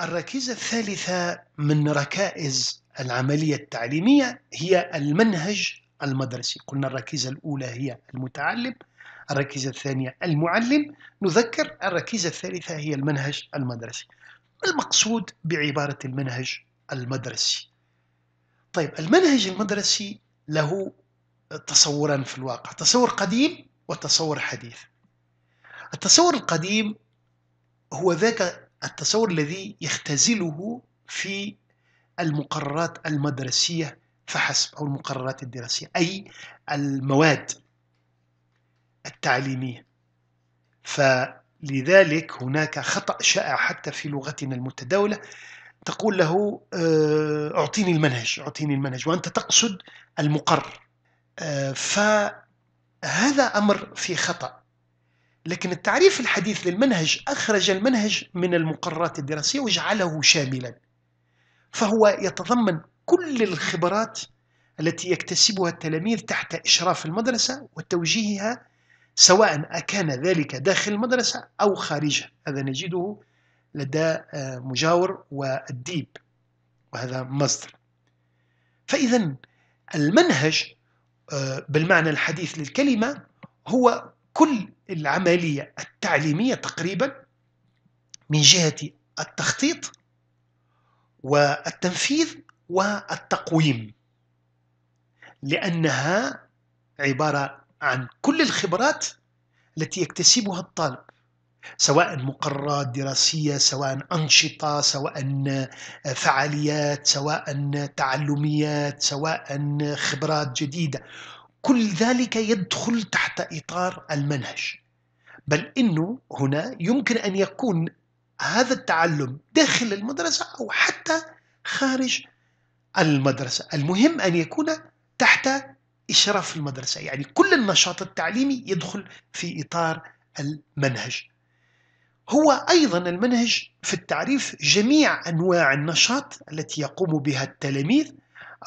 الركيزة الثالثة من ركائز العملية التعليمية هي المنهج المدرسي قلنا الركيزة الأولى هي المتعلم الركيزة الثانية المعلم نذكر الركيزة الثالثة هي المنهج المدرسي المقصود بعبارة المنهج المدرسي طيب المنهج المدرسي له تصوران في الواقع تصور قديم وتصور حديث التصور القديم هو ذاك التصور الذي يختزله في المقررات المدرسية فحسب أو المقررات الدراسية أي المواد التعليمية فلذلك هناك خطأ شائع حتى في لغتنا المتداولة تقول له آه، أعطيني المنهج أعطيني المنهج وأنت تقصد المقرر آه، فهذا أمر في خطأ لكن التعريف الحديث للمنهج أخرج المنهج من المقررات الدراسية وجعله شاملا فهو يتضمن كل الخبرات التي يكتسبها التلاميذ تحت إشراف المدرسة وتوجيهها سواء أكان ذلك داخل المدرسة أو خارجها هذا نجده لدى آه، مجاور والديب وهذا مصدر فإذا المنهج آه، بالمعنى الحديث للكلمة هو كل العملية التعليمية تقريبا من جهة التخطيط والتنفيذ والتقويم لأنها عبارة عن كل الخبرات التي يكتسبها الطالب سواء مقررات دراسية سواء أنشطة سواء فعاليات سواء تعلميات سواء خبرات جديدة كل ذلك يدخل تحت إطار المنهج بل إنه هنا يمكن أن يكون هذا التعلم داخل المدرسة أو حتى خارج المدرسة المهم أن يكون تحت إشراف المدرسة يعني كل النشاط التعليمي يدخل في إطار المنهج هو أيضا المنهج في التعريف جميع أنواع النشاط التي يقوم بها التلاميذ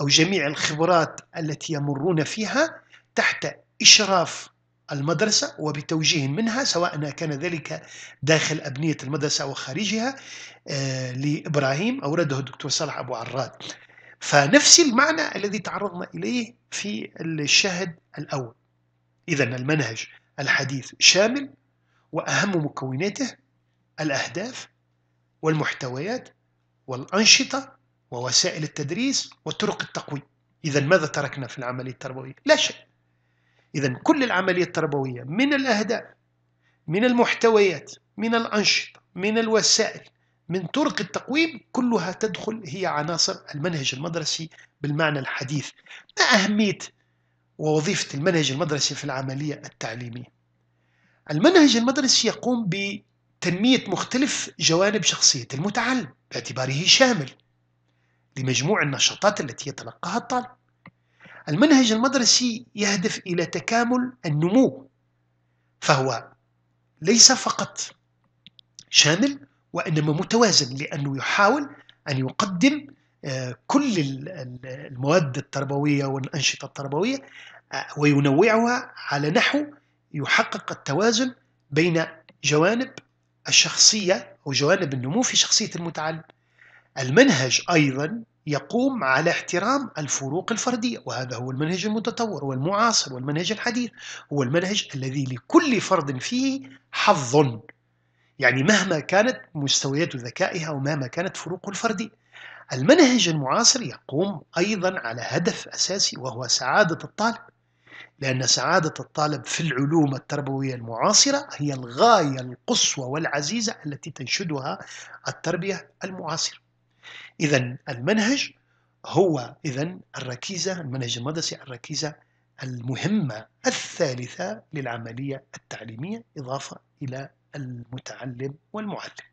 أو جميع الخبرات التي يمرون فيها تحت إشراف المدرسة وبتوجيه منها سواء كان ذلك داخل أبنية المدرسة أو خارجها آه، لإبراهيم أورده الدكتور صالح أبو عراد فنفس المعنى الذي تعرضنا إليه في الشاهد الأول إذا المنهج الحديث شامل وأهم مكوناته الأهداف والمحتويات والأنشطة ووسائل التدريس وطرق التقويم إذا ماذا تركنا في العملية التربوية؟ لا شيء إذا كل العملية التربوية من الأهداف من المحتويات من الأنشطة من الوسائل من طرق التقويم كلها تدخل هي عناصر المنهج المدرسي بالمعنى الحديث ما أهمية ووظيفة المنهج المدرسي في العملية التعليمية المنهج المدرسي يقوم بتنمية مختلف جوانب شخصية المتعلم باعتباره شامل لمجموع النشاطات التي يتلقاها الطالب المنهج المدرسي يهدف إلى تكامل النمو فهو ليس فقط شامل وإنما متوازن لأنه يحاول أن يقدم آه، كل المواد التربوية والأنشطة التربوية آه، وينوعها على نحو يحقق التوازن بين جوانب الشخصية أو جوانب النمو في شخصية المتعلم المنهج أيضا يقوم على احترام الفروق الفردية وهذا هو المنهج المتطور والمعاصر والمنهج الحديث هو المنهج الذي لكل فرد فيه حظ يعني مهما كانت مستويات ذكائها ومهما كانت فروق الفردية المنهج المعاصر يقوم أيضا على هدف أساسي وهو سعادة الطالب لأن سعادة الطالب في العلوم التربوية المعاصرة هي الغاية القصوى والعزيزة التي تنشدها التربية المعاصرة إذا المنهج هو إذا الركيزة المنهج المدرسي الركيزة المهمة الثالثة للعملية التعليمية إضافة إلى المتعلم والمعلم